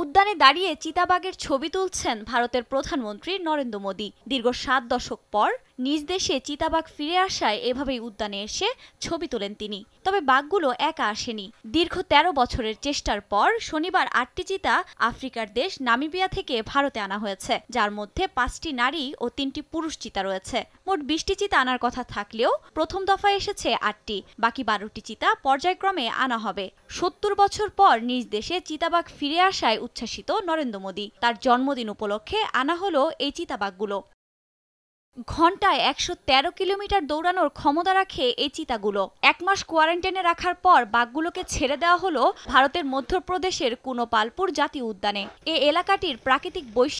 উদ্যানে দাঁড়িয়ে চিতাবাগের ছবি তুলছেন ভারতের প্রধানমন্ত্রী নরেন্দ্র মোদী দীর্ঘ সাত দশক পর নিজ দেশে চিতাবাঘ ফিরে আসায় এভাবেই উদ্যানে এসে ছবি তোলেন তিনি তবে বাঘগুলো একা আসেনি দীর্ঘ ১৩ বছরের চেষ্টার পর শনিবার আটটি চিতা আফ্রিকার দেশ নামিবিয়া থেকে ভারতে আনা হয়েছে যার মধ্যে পাঁচটি নারী ও তিনটি পুরুষ চিতা রয়েছে মোট বিশটি চিতা আনার কথা থাকলেও প্রথম দফায় এসেছে আটটি বাকি বারোটি চিতা পর্যায়ক্রমে আনা হবে সত্তর বছর পর নিজ দেশে চিতাবাঘ ফিরে আসায় প্রশংসায় উচ্ছ্বাসিত নরেন্দ্র মোদী তার জন্মদিন উপলক্ষে আনা হলো এই চিতাবাঘগুলো ঘন্টায় একশো তেরো কিলোমিটার দৌড়ানোর ক্ষমতা রাখে এই চিতাগুলো এক মাস কোয়ারেন্টাইনে রাখার পর বাঘগুলোকে ছেড়ে দেওয়া হলো ভারতের মধ্যপ্রদেশের কুনোপালপুর জাতীয় উদ্যানে এ এলাকাটির প্রাকৃতিক বৈশিষ্ট্য